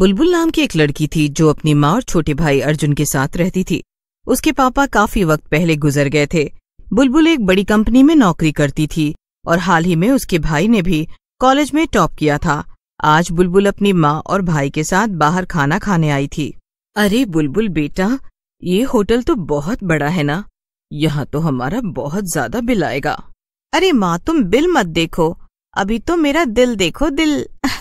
बुलबुल नाम की एक लड़की थी जो अपनी माँ और छोटे भाई अर्जुन के साथ रहती थी उसके पापा काफी वक्त पहले गुजर गए थे बुलबुल एक बड़ी कंपनी में नौकरी करती थी और हाल ही में उसके भाई ने भी कॉलेज में टॉप किया था आज बुलबुल अपनी माँ और भाई के साथ बाहर खाना खाने आई थी अरे बुलबुल बेटा ये होटल तो बहुत बड़ा है ना यहाँ तो हमारा बहुत ज्यादा बिल आएगा अरे माँ तुम बिल मत देखो अभी तो मेरा दिल देखो दिल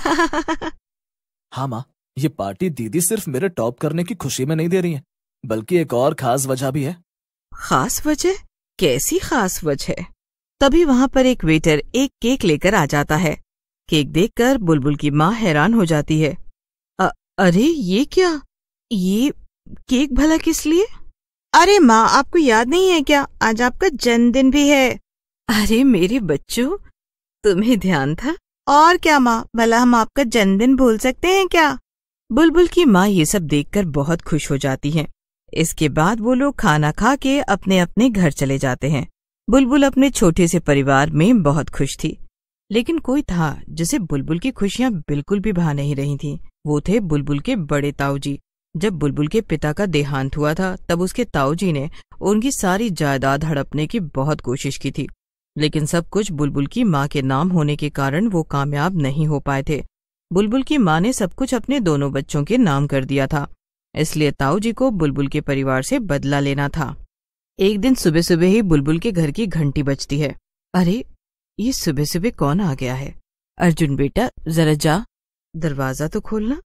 हाँ माँ ये पार्टी दीदी सिर्फ मेरे टॉप करने की खुशी में नहीं दे रही है बल्कि एक और खास वजह भी है खास वजह कैसी खास वजह तभी वहाँ पर एक वेटर एक केक लेकर आ जाता है केक देखकर बुलबुल की माँ हैरान हो जाती है अ, अरे ये क्या ये केक भला किस लिए अरे माँ आपको याद नहीं है क्या आज आपका जन्मदिन भी है अरे मेरे बच्चों तुम्हें ध्यान था और क्या माँ भला हम आपका जन्मदिन भूल सकते हैं क्या बुलबुल की माँ ये सब देखकर बहुत खुश हो जाती है इसके बाद वो लोग खाना खा के अपने अपने घर चले जाते हैं बुलबुल अपने छोटे से परिवार में बहुत खुश थी लेकिन कोई था जिसे बुलबुल की खुशियाँ बिल्कुल भी भा नहीं रही थीं। वो थे बुलबुल के बड़े ताऊजी जब बुलबुल के पिता का देहांत हुआ था तब उसके ताऊजी ने उनकी सारी जायदाद हड़पने की बहुत कोशिश की थी लेकिन सब कुछ बुलबुल की माँ के नाम होने के कारण वो कामयाब नहीं हो पाए थे बुलबुल की माँ ने सब कुछ अपने दोनों बच्चों के नाम कर दिया था इसलिए ताऊ जी को बुलबुल के परिवार से बदला लेना था एक दिन सुबह सुबह ही बुलबुल के घर की घंटी बजती है अरे ये सुबह सुबह कौन आ गया है अर्जुन बेटा जरा जा दरवाजा तो खोलना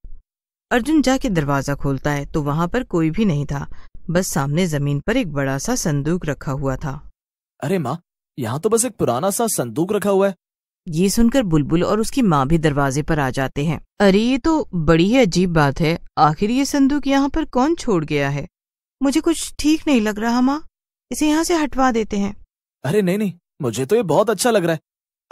अर्जुन जाके दरवाजा खोलता है तो वहां पर कोई भी नहीं था बस सामने जमीन पर एक बड़ा सा संदूक रखा हुआ था अरे माँ यहाँ तो बस एक पुराना सा संदूक रखा हुआ है ये सुनकर बुलबुल और उसकी माँ भी दरवाजे पर आ जाते हैं अरे ये तो बड़ी ही अजीब बात है आखिर ये संदूक यहाँ पर कौन छोड़ गया है मुझे कुछ ठीक नहीं लग रहा माँ इसे यहाँ से हटवा देते हैं अरे नहीं नहीं मुझे तो ये बहुत अच्छा लग रहा है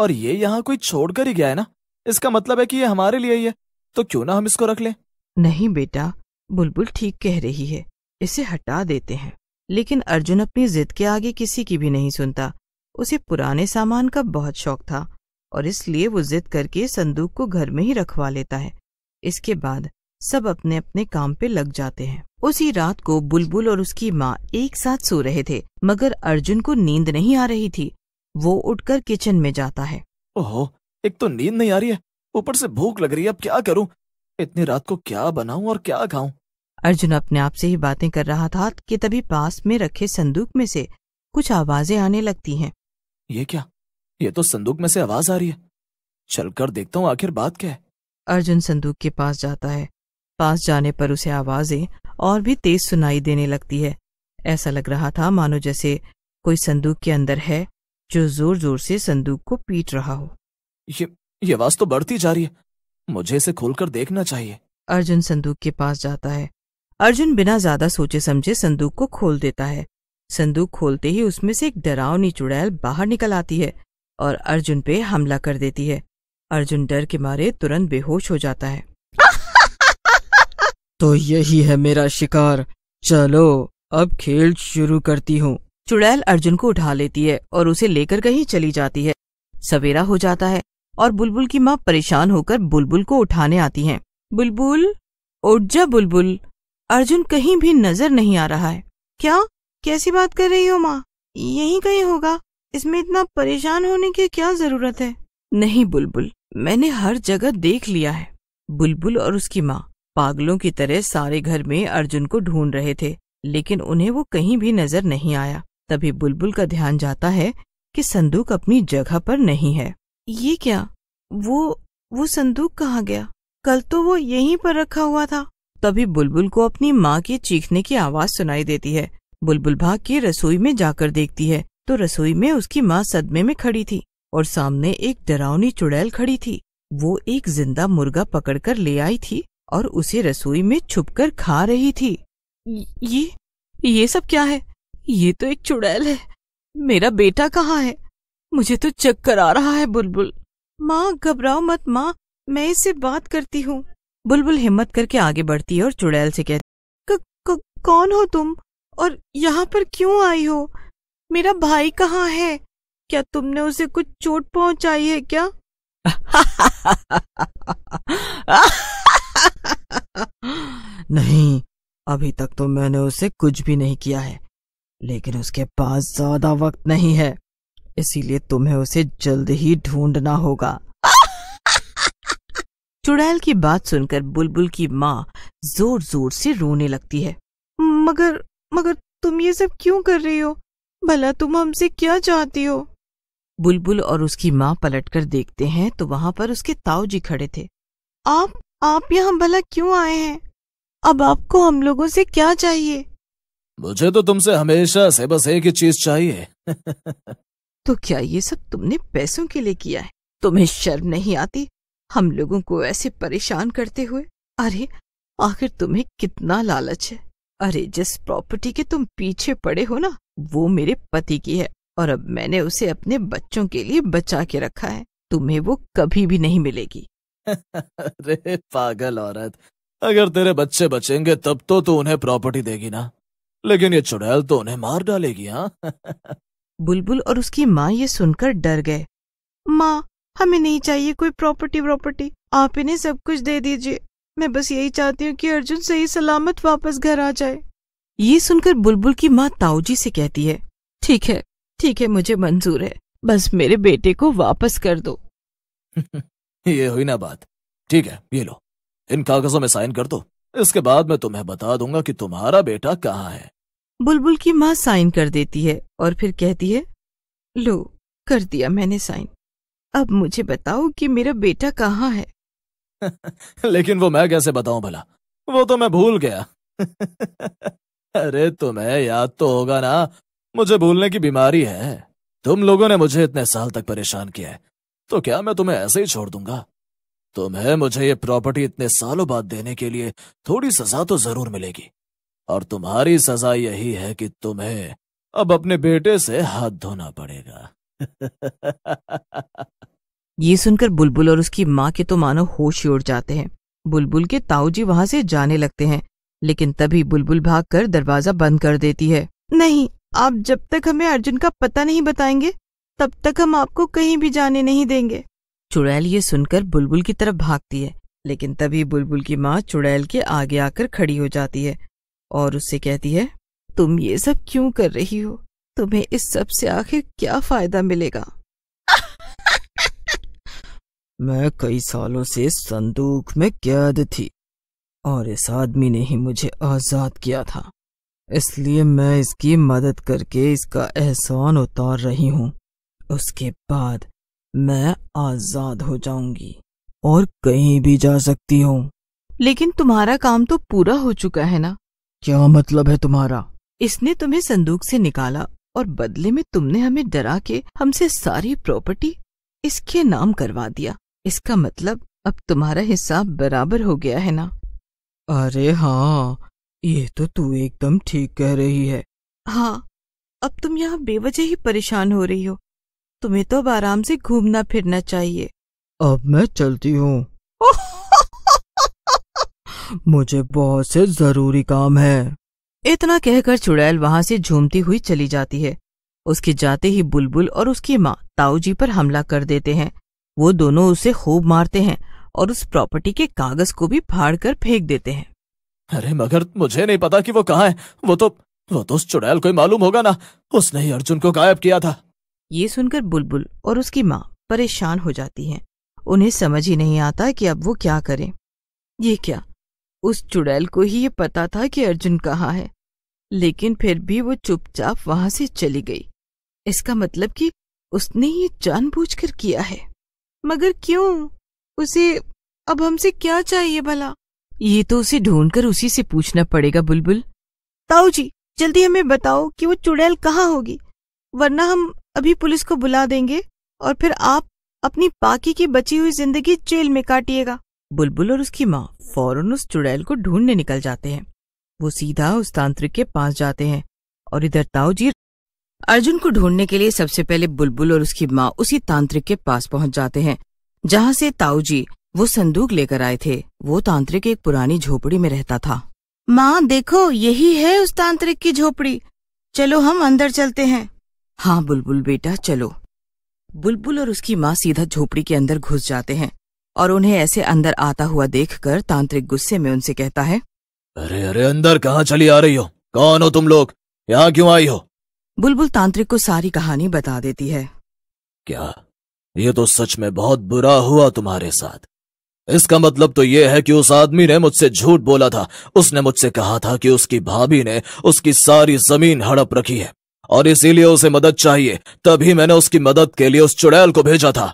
और ये यहाँ कोई छोड़ कर ही गया है ना इसका मतलब है कि ये हमारे लिए ही है तो क्यों ना हम इसको रख लें नहीं बेटा बुलबुल ठीक कह रही है इसे हटा देते हैं लेकिन अर्जुन अपनी जिद के आगे किसी की भी नहीं सुनता उसे पुराने सामान का बहुत शौक था और इसलिए वो जिद करके संदूक को घर में ही रखवा लेता है इसके बाद सब अपने अपने काम पे लग जाते हैं उसी रात को बुलबुल और उसकी माँ एक साथ सो रहे थे मगर अर्जुन को नींद नहीं आ रही थी वो उठकर किचन में जाता है ओहो एक तो नींद नहीं आ रही है ऊपर से भूख लग रही है अब क्या करूं इतनी रात को क्या बनाऊं और क्या खाऊं अर्जुन अपने आप से ही बातें कर रहा था कि तभी पास में रखे संदूक में से कुछ आवाजें आने लगती हैं ये क्या ये तो संदूक में से आवाज आ रही है चलकर देखता हूँ आखिर बात क्या है अर्जुन संदूक के पास जाता है पास जाने पर उसे आवाजें और भी तेज सुनाई देने लगती है ऐसा लग रहा था मानो जैसे कोई संदूक के अंदर है जो जोर जोर से संदूक को पीट रहा हो ये ये आवाज तो बढ़ती जा रही है मुझे इसे खोलकर देखना चाहिए अर्जुन संदूक के पास जाता है अर्जुन बिना ज्यादा सोचे समझे संदूक को खोल देता है संदूक खोलते ही उसमें से एक डरावनी चुड़ैल बाहर निकल आती है और अर्जुन पे हमला कर देती है अर्जुन डर के मारे तुरंत बेहोश हो जाता है तो यही है मेरा शिकार चलो अब खेल शुरू करती हूँ चुड़ैल अर्जुन को उठा लेती है और उसे लेकर कहीं चली जाती है सवेरा हो जाता है और बुलबुल की माँ परेशान होकर बुलबुल को उठाने आती हैं। बुलबुल उठ जा बुलबुल अर्जुन कहीं भी नजर नहीं आ रहा है क्या कैसी बात कर रही हो माँ यही कहीं होगा इसमें इतना परेशान होने की क्या जरूरत है नहीं बुलबुल मैंने हर जगह देख लिया है बुलबुल और उसकी माँ पागलों की तरह सारे घर में अर्जुन को ढूंढ रहे थे लेकिन उन्हें वो कहीं भी नजर नहीं आया तभी बुलबुल का ध्यान जाता है कि संदूक अपनी जगह पर नहीं है ये क्या वो वो संदूक कहाँ गया कल तो वो यहीं पर रखा हुआ था तभी बुलबुल को अपनी माँ के चीखने की आवाज सुनाई देती है बुलबुल भाग के रसोई में जाकर देखती है तो रसोई में उसकी माँ सदमे में खड़ी थी और सामने एक डरावनी चुड़ैल खड़ी थी वो एक जिंदा मुर्गा पकड़कर ले आई थी और उसे रसोई में छुपकर खा रही थी ये ये सब क्या है ये तो एक चुड़ैल है मेरा बेटा कहाँ है मुझे तो चक्कर आ रहा है बुलबुल माँ घबराओ मत माँ मैं इससे बात करती हूँ बुलबुल हिम्मत करके आगे बढ़ती है और चुड़ैल से कहती कौन हो तुम और यहाँ पर क्यों आई हो मेरा भाई कहाँ है क्या तुमने उसे कुछ चोट पहुंचाई है क्या नहीं अभी तक तो मैंने उसे कुछ भी नहीं किया है लेकिन उसके पास ज्यादा वक्त नहीं है इसीलिए तुम्हें उसे जल्द ही ढूंढना होगा चुड़ैल की बात सुनकर बुलबुल की माँ जोर जोर से रोने लगती है मगर मगर तुम ये सब क्यों कर रही हो भला तुम हमसे क्या चाहती हो बुलबुल और उसकी माँ पलटकर देखते हैं तो वहां पर उसके ताऊ जी खड़े थे आप आप यहाँ भला क्यों आए हैं अब आपको हम लोगों से क्या चाहिए मुझे तो तुमसे हमेशा से बस एक ही चीज चाहिए तो क्या ये सब तुमने पैसों के लिए किया है तुम्हें शर्म नहीं आती हम लोगों को ऐसे परेशान करते हुए अरे आखिर तुम्हें कितना लालच है अरे जिस प्रॉपर्टी के तुम पीछे पड़े हो ना वो मेरे पति की है और अब मैंने उसे अपने बच्चों के लिए बचा के रखा है तुम्हें वो कभी भी नहीं मिलेगी अरे पागल औरत अगर तेरे बच्चे बचेंगे तब तो तू उन्हें प्रॉपर्टी देगी ना लेकिन ये चुड़ैल तो उन्हें मार डालेगी हाँ बुलबुल और उसकी माँ ये सुनकर डर गए माँ हमें नहीं चाहिए कोई प्रॉपर्टी प्रॉपर्टी आप इन्हें सब कुछ दे दीजिए मैं बस यही चाहती हूँ कि अर्जुन सही सलामत वापस घर आ जाए ये सुनकर बुलबुल की माँ ताऊजी से कहती है ठीक है ठीक है मुझे मंजूर है बस मेरे बेटे को वापस कर दो ये हुई ना बात ठीक है ये लो इन कागजों में साइन कर दो इसके बाद मैं तुम्हें बता दूंगा कि तुम्हारा बेटा कहाँ है बुलबुल की माँ साइन कर देती है और फिर कहती है लो कर दिया मैंने साइन अब मुझे बताओ कि मेरा बेटा कहाँ है लेकिन वो मैं कैसे बताऊं भला वो तो मैं भूल गया अरे तुम्हें याद तो होगा ना मुझे भूलने की बीमारी है तुम लोगों ने मुझे इतने साल तक परेशान किया है तो क्या मैं तुम्हें ऐसे ही छोड़ दूंगा तुम्हें मुझे ये प्रॉपर्टी इतने सालों बाद देने के लिए थोड़ी सजा तो जरूर मिलेगी और तुम्हारी सजा यही है कि तुम्हें अब अपने बेटे से हाथ धोना पड़ेगा ये सुनकर बुलबुल और उसकी माँ के तो मानो होश ही उड़ जाते हैं बुलबुल के ताऊजी वहां से जाने लगते हैं लेकिन तभी बुलबुल भागकर दरवाजा बंद कर देती है नहीं आप जब तक हमें अर्जुन का पता नहीं बताएंगे तब तक हम आपको कहीं भी जाने नहीं देंगे चुड़ैल ये सुनकर बुलबुल की तरफ भागती है लेकिन तभी बुलबुल की माँ चुड़ैल के आगे आकर खड़ी हो जाती है और उससे कहती है तुम ये सब क्यों कर रही हो तुम्हें इस सब से आखिर क्या फायदा मिलेगा मैं कई सालों से संदूक में कैद थी और इस आदमी ने ही मुझे आज़ाद किया था इसलिए मैं इसकी मदद करके इसका एहसान उतार रही हूँ उसके बाद मैं आज़ाद हो जाऊंगी और कहीं भी जा सकती हूँ लेकिन तुम्हारा काम तो पूरा हो चुका है ना क्या मतलब है तुम्हारा इसने तुम्हें संदूक से निकाला और बदले में तुमने हमें डरा के हमसे सारी प्रॉपर्टी इसके नाम करवा दिया इसका मतलब अब तुम्हारा हिसाब बराबर हो गया है ना अरे हाँ ये तो तू एकदम ठीक कह रही है हाँ अब तुम यहाँ बेवजह ही परेशान हो रही हो तुम्हें तो अब आराम से घूमना फिरना चाहिए अब मैं चलती हूँ मुझे बहुत से जरूरी काम है इतना कहकर चुड़ैल वहाँ से झूमती हुई चली जाती है उसके जाते ही बुलबुल और उसकी माँ ताऊजी पर हमला कर देते हैं वो दोनों उसे खूब मारते हैं और उस प्रॉपर्टी के कागज को भी फाड़ कर फेंक देते हैं अरे मगर मुझे नहीं पता कि वो कहाँ है वो तो वो तो उस चुड़ैल को मालूम होगा ना उसने ही अर्जुन को गायब किया था ये सुनकर बुलबुल और उसकी माँ परेशान हो जाती हैं उन्हें समझ ही नहीं आता कि अब वो क्या करें ये क्या उस चुड़ैल को ही ये पता था कि अर्जुन कहाँ है लेकिन फिर भी वो चुपचाप वहां से चली गई इसका मतलब कि उसने ये जानबूझकर किया है मगर क्यों उसे अब हमसे क्या चाहिए भला ये तो उसे ढूंढकर उसी से पूछना पड़ेगा बुलबुल ताऊ जी जल्दी हमें बताओ कि वो चुड़ैल कहाँ होगी वरना हम अभी पुलिस को बुला देंगे और फिर आप अपनी बाकी की बची हुई जिंदगी जेल में काटिएगा बुलबुल और उसकी माँ फौरन उस चुड़ैल को ढूंढने निकल जाते हैं वो सीधा उस तांत्रिक के पास जाते हैं और इधर ताऊ जी अर्जुन को ढूंढने के लिए सबसे पहले बुलबुल और उसकी माँ उसी तांत्रिक के पास पहुँच जाते हैं जहाँ से ताऊजी वो संदूक लेकर आए थे वो तांत्रिक एक पुरानी झोपड़ी में रहता था माँ देखो यही है उस तांत्रिक की झोपड़ी चलो हम अंदर चलते हैं हाँ बुलबुल बेटा चलो बुलबुल और उसकी माँ सीधा झोपड़ी के अंदर घुस जाते हैं और उन्हें ऐसे अंदर आता हुआ देखकर तांत्रिक गुस्से में उनसे कहता है अरे अरे अंदर कहाँ चली आ रही हो कौन हो तुम लोग यहाँ क्यों आई हो बुलबुल तांत्रिक को सारी कहानी बता देती है क्या ये तो सच में बहुत बुरा हुआ तुम्हारे साथ इसका मतलब तो यह है कि उस आदमी ने मुझसे झूठ बोला था उसने मुझसे कहा था कि उसकी भाभी ने उसकी सारी जमीन हड़प रखी है और इसीलिए उसे मदद चाहिए तभी मैंने उसकी मदद के लिए उस चुड़ैल को भेजा था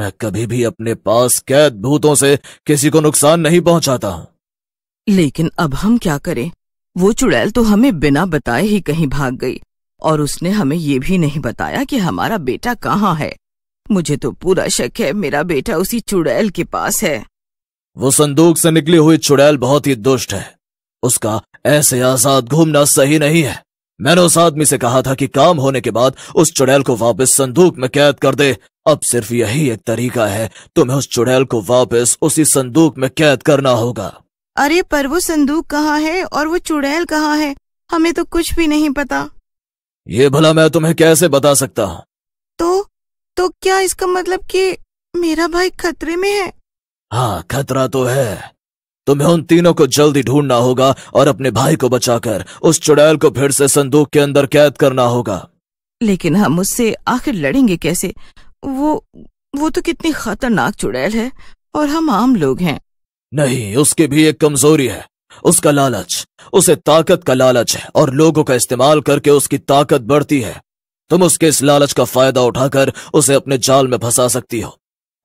मैं कभी भी अपने पास कैद भूतों से किसी को नुकसान नहीं पहुंचाता हूं लेकिन अब हम क्या करें वो चुड़ैल तो हमें बिना बताए ही कहीं भाग गई और उसने हमें ये भी नहीं बताया कि हमारा बेटा कहाँ है मुझे तो पूरा शक है मेरा बेटा उसी चुड़ैल के पास है वो संदूक से निकली हुई चुड़ैल बहुत ही दुष्ट है उसका ऐसे आजाद घूमना सही नहीं है मैंने उस आदमी से कहा था कि काम होने के बाद उस चुड़ैल को वापस संदूक में कैद कर दे अब सिर्फ यही एक तरीका है तुम्हें उस चुड़ैल को वापस उसी संदूक में कैद करना होगा अरे पर वो संदूक कहाँ है और वो चुड़ैल कहाँ है हमें तो कुछ भी नहीं पता ये भला मैं तुम्हें कैसे बता सकता हूँ तो तो क्या इसका मतलब कि मेरा भाई खतरे में है हाँ खतरा तो है तुम्हें उन तीनों को जल्दी ढूंढना होगा और अपने भाई को बचाकर उस चुड़ैल को फिर से संदूक के अंदर कैद करना होगा लेकिन हम उससे आखिर लड़ेंगे कैसे वो वो तो कितनी खतरनाक चुड़ैल है और हम आम लोग हैं नहीं उसकी भी एक कमजोरी है उसका लालच उसे ताकत का लालच है और लोगों का इस्तेमाल करके उसकी ताकत बढ़ती है तुम उसके इस लालच का फायदा उठाकर उसे अपने जाल में फंसा सकती हो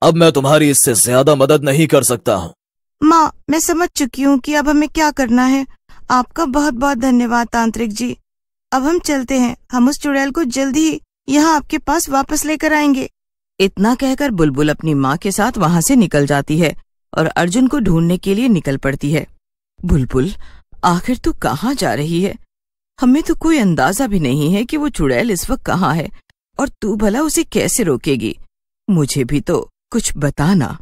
अब मैं तुम्हारी इससे ज्यादा मदद नहीं कर सकता हूँ माँ मैं समझ चुकी हूँ कि अब हमें क्या करना है आपका बहुत बहुत धन्यवाद तांत्रिक जी अब हम चलते हैं हम उस चुड़ैल को जल्दी ही यहाँ आपके पास वापस लेकर आएंगे इतना कहकर बुलबुल अपनी माँ के साथ वहाँ से निकल जाती है और अर्जुन को ढूंढने के लिए निकल पड़ती है बुलबुल आखिर तू कहाँ जा रही है हमें तो कोई अंदाजा भी नहीं है कि वो चुड़ैल इस वक्त कहाँ है और तू भला उसे कैसे रोकेगी मुझे भी तो कुछ बताना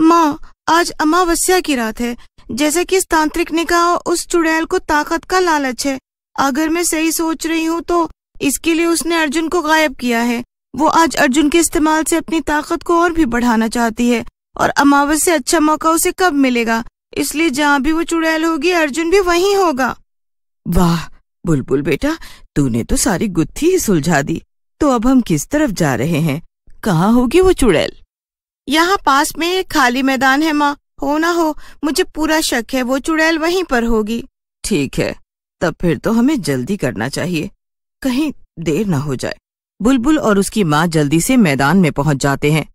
माँ आज अमावस्या की रात है जैसे कि इस तांत्रिक ने कहा उस चुड़ैल को ताकत का लालच है अगर मैं सही सोच रही हूँ तो इसके लिए उसने अर्जुन को गायब किया है वो आज अर्जुन के इस्तेमाल से अपनी ताकत को और भी बढ़ाना चाहती है और अमावस अच्छा मौका उसे कब मिलेगा इसलिए जहाँ भी वो चुड़ैल होगी अर्जुन भी वहीं होगा वाह बुलबुल बेटा तूने तो सारी गुत्थी ही सुलझा दी तो अब हम किस तरफ जा रहे हैं कहाँ होगी वो चुड़ैल यहाँ पास में एक खाली मैदान है माँ हो ना हो मुझे पूरा शक है वो चुड़ैल वहीं पर होगी ठीक है तब फिर तो हमें जल्दी करना चाहिए कहीं देर ना हो जाए बुलबुल और उसकी माँ जल्दी से मैदान में पहुंच जाते हैं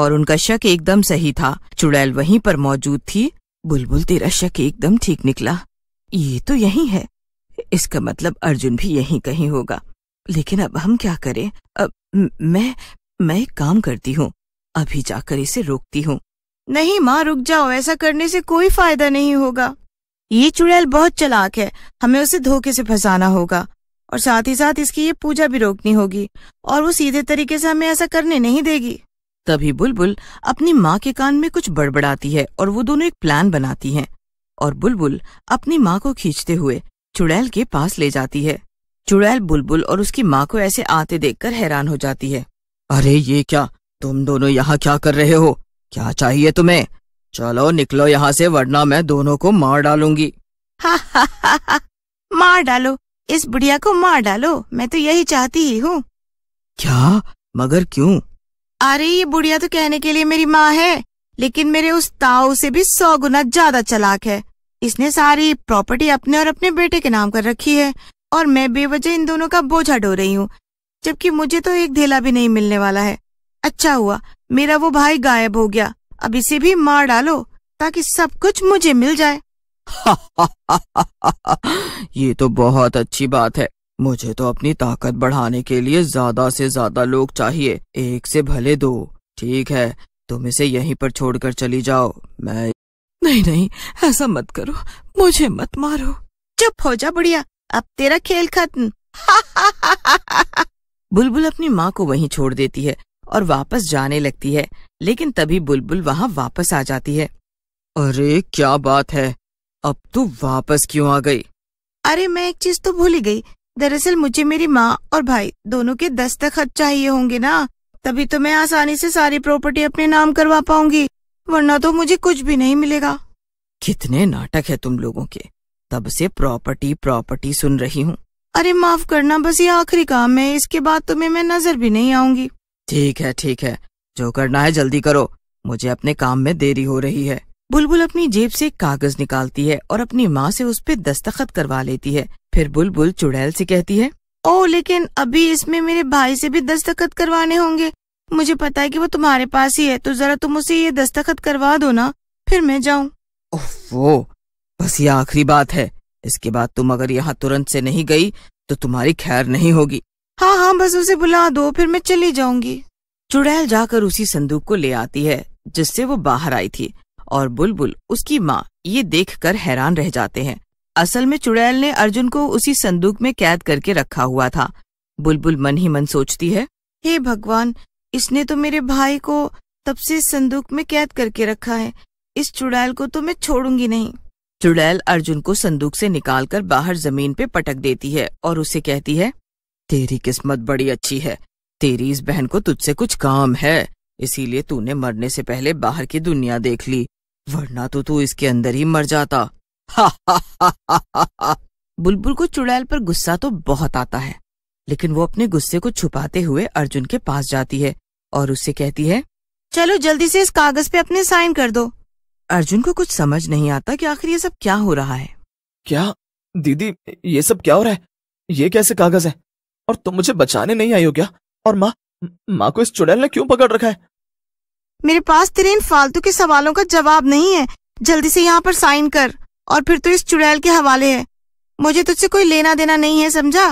और उनका शक एकदम सही था चुड़ैल वहीं पर मौजूद थी बुलबुल तेरा शक एकदम ठीक निकला ये तो यही है इसका मतलब अर्जुन भी यही कहीं होगा लेकिन अब हम क्या करें अब मैं मैं एक काम करती हूँ अभी जाकर इसे रोकती हूँ नहीं माँ रुक जाओ ऐसा करने से कोई फायदा नहीं होगा ये चुड़ैल बहुत चलाक है हमें उसे धोखे से फंसाना होगा और साथ ही साथ इसकी ये पूजा भी रोकनी होगी और वो सीधे तरीके से हमें ऐसा करने नहीं देगी तभी बुलबुल अपनी माँ के कान में कुछ बड़बड़ाती है और वो दोनों एक प्लान बनाती हैं और बुलबुल अपनी माँ को खींचते हुए चुड़ैल के पास ले जाती है चुड़ैल बुलबुल और उसकी माँ को ऐसे आते देखकर हैरान हो जाती है अरे ये क्या तुम दोनों यहाँ क्या कर रहे हो क्या चाहिए तुम्हें चलो निकलो यहाँ से वरना मैं दोनों को मार डालूंगी मार डालो इस बुढ़िया को मार डालो मैं तो यही चाहती ही हूँ क्या मगर क्यों अरे ये बुढ़िया तो कहने के लिए मेरी माँ है लेकिन मेरे उस ताऊ से भी सौ गुना ज्यादा चलाक है इसने सारी प्रॉपर्टी अपने और अपने बेटे के नाम कर रखी है और मैं बेवजह इन दोनों का बोझा डो रही हूँ जबकि मुझे तो एक धेला भी नहीं मिलने वाला है अच्छा हुआ मेरा वो भाई गायब हो गया अब इसे भी मार डालो ताकि सब कुछ मुझे मिल जाए ये तो बहुत अच्छी बात है मुझे तो अपनी ताकत बढ़ाने के लिए ज्यादा से ज्यादा लोग चाहिए एक से भले दो ठीक है तुम इसे यहीं पर छोड़कर चली जाओ मैं नहीं नहीं ऐसा मत करो मुझे मत मारो चुप हो जा बुढ़िया अब तेरा खेल खत्म बुलबुल अपनी माँ को वहीं छोड़ देती है और वापस जाने लगती है लेकिन तभी बुलबुल वहाँ वापस आ जाती है अरे क्या बात है अब तू वापस क्यों आ गई अरे मैं एक चीज तो भूल ही गई दरअसल मुझे मेरी माँ और भाई दोनों के दस्तखत चाहिए होंगे ना तभी तो मैं आसानी से सारी प्रॉपर्टी अपने नाम करवा पाऊंगी वरना तो मुझे कुछ भी नहीं मिलेगा कितने नाटक है तुम लोगों के तब से प्रॉपर्टी प्रॉपर्टी सुन रही हूँ अरे माफ करना बस ये आखिरी काम है इसके बाद तुम्हें मैं नजर भी नहीं आऊंगी ठीक है ठीक है जो करना है जल्दी करो मुझे अपने काम में देरी हो रही है बुलबुल अपनी जेब से कागज निकालती है और अपनी माँ से उस पर दस्तखत करवा लेती है फिर बुलबुल चुड़ैल से कहती है ओ लेकिन अभी इसमें मेरे भाई से भी दस्तखत करवाने होंगे मुझे पता है कि वो तुम्हारे पास ही है तो जरा तुम उसे ये दस्तखत करवा दो ना फिर मैं जाऊँ ओहो बस ये आखिरी बात है इसके बाद तुम अगर यहाँ तुरंत से नहीं गई तो तुम्हारी खैर नहीं होगी हाँ हाँ बस उसे बुला दो फिर मैं चली जाऊंगी चुड़ैल जाकर उसी संदूक को ले आती है जिससे वो बाहर आई थी और बुलबुल उसकी माँ ये देख हैरान रह जाते हैं असल में चुड़ैल ने अर्जुन को उसी संदूक में कैद करके रखा हुआ था बुलबुल मन ही मन सोचती है हे भगवान इसने तो मेरे भाई को तब से इस संदूक में कैद करके रखा है इस चुड़ैल को तो मैं छोड़ूंगी नहीं चुड़ैल अर्जुन को संदूक से निकालकर बाहर जमीन पे पटक देती है और उसे कहती है तेरी किस्मत बड़ी अच्छी है तेरी इस बहन को तुझसे कुछ काम है इसीलिए तूने मरने से पहले बाहर की दुनिया देख ली वरना तो तू इसके अंदर ही मर जाता बुलबुल को चुड़ैल पर गुस्सा तो बहुत आता है लेकिन वो अपने गुस्से को छुपाते हुए अर्जुन के पास जाती है और उससे कहती है चलो जल्दी से इस कागज पे अपने साइन कर दो अर्जुन को कुछ समझ नहीं आता कि आखिर ये सब क्या हो रहा है क्या दीदी ये सब क्या हो रहा है ये कैसे कागज है और तुम मुझे बचाने नहीं आई हो क्या और माँ माँ को इस चुड़ैल ने क्यों पकड़ रखा है मेरे पास तेरे इन फालतू के सवालों का जवाब नहीं है जल्दी से यहाँ पर साइन कर और फिर तो इस चुड़ैल के हवाले है मुझे तुझसे कोई लेना देना नहीं है समझा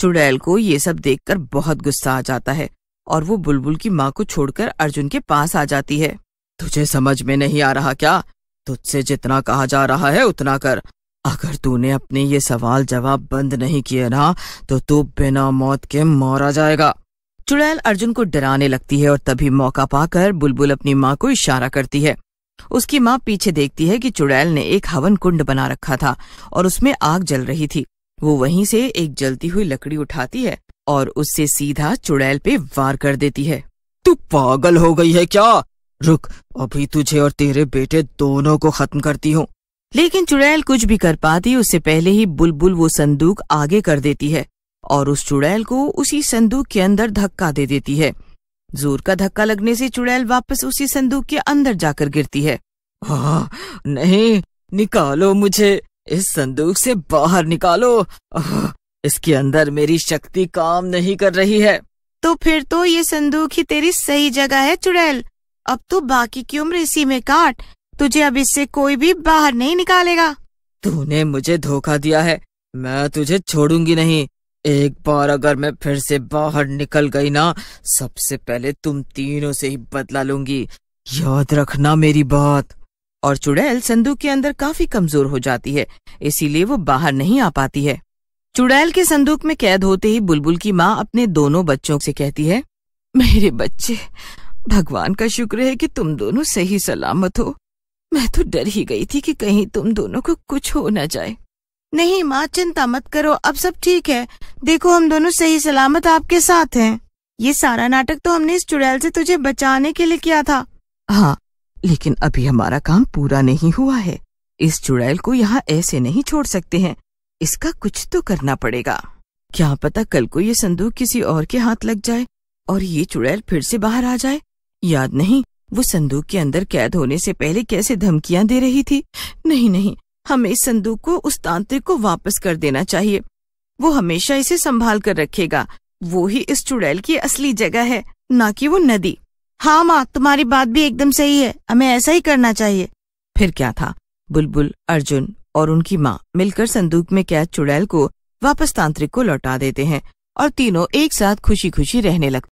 चुड़ैल को ये सब देखकर बहुत गुस्सा आ जाता है और वो बुलबुल की माँ को छोड़कर अर्जुन के पास आ जाती है तुझे समझ में नहीं आ रहा क्या तुझसे जितना कहा जा रहा है उतना कर अगर तूने अपने ये सवाल जवाब बंद नहीं किए ना तो तू बिना मौत के मारा जाएगा चुड़ैल अर्जुन को डराने लगती है और तभी मौका पाकर बुलबुल अपनी माँ को इशारा करती है उसकी माँ पीछे देखती है कि चुड़ैल ने एक हवन कुंड बना रखा था और उसमें आग जल रही थी वो वहीं से एक जलती हुई लकड़ी उठाती है और उससे सीधा चुड़ैल पे वार कर देती है तू पागल हो गई है क्या रुक अभी तुझे और तेरे बेटे दोनों को खत्म करती हूँ लेकिन चुड़ैल कुछ भी कर पाती उससे पहले ही बुलबुल वो संदूक आगे कर देती है और उस चुड़ैल को उसी संदूक के अंदर धक्का दे देती है जोर का धक्का लगने से चुड़ैल वापस उसी संदूक के अंदर जाकर गिरती है आ, हाँ, नहीं निकालो मुझे इस संदूक से बाहर निकालो आ, इसके अंदर मेरी शक्ति काम नहीं कर रही है तो फिर तो ये संदूक ही तेरी सही जगह है चुड़ैल अब तो बाकी की उम्र इसी में काट तुझे अब इससे कोई भी बाहर नहीं निकालेगा तूने मुझे धोखा दिया है मैं तुझे छोड़ूंगी नहीं एक बार अगर मैं फिर से बाहर निकल गई ना सबसे पहले तुम तीनों से ही बदला लूंगी याद रखना मेरी बात और चुड़ैल संदूक के अंदर काफी कमजोर हो जाती है इसीलिए वो बाहर नहीं आ पाती है चुड़ैल के संदूक में कैद होते ही बुलबुल की माँ अपने दोनों बच्चों से कहती है मेरे बच्चे भगवान का शुक्र है कि तुम दोनों सही सलामत हो मैं तो डर ही गई थी कि कहीं तुम दोनों को कुछ हो ना जाए नहीं माँ चिंता मत करो अब सब ठीक है देखो हम दोनों सही सलामत आपके साथ हैं ये सारा नाटक तो हमने इस चुड़ैल से तुझे बचाने के लिए किया था हाँ लेकिन अभी हमारा काम पूरा नहीं हुआ है इस चुड़ैल को यहाँ ऐसे नहीं छोड़ सकते हैं इसका कुछ तो करना पड़ेगा क्या पता कल को ये संदूक किसी और के हाथ लग जाए और ये चुड़ैल फिर से बाहर आ जाए याद नहीं वो संदूक के अंदर कैद होने से पहले कैसे धमकियां दे रही थी नहीं नहीं हमें इस संदूक को उस तांत्रिक को वापस कर देना चाहिए वो हमेशा इसे संभाल कर रखेगा वो ही इस चुड़ैल की असली जगह है न कि वो नदी हाँ माँ तुम्हारी बात भी एकदम सही है हमें ऐसा ही करना चाहिए फिर क्या था बुलबुल अर्जुन और उनकी माँ मिलकर संदूक में कैद चुड़ैल को वापस तांत्रिक को लौटा देते हैं और तीनों एक साथ खुशी खुशी रहने लगते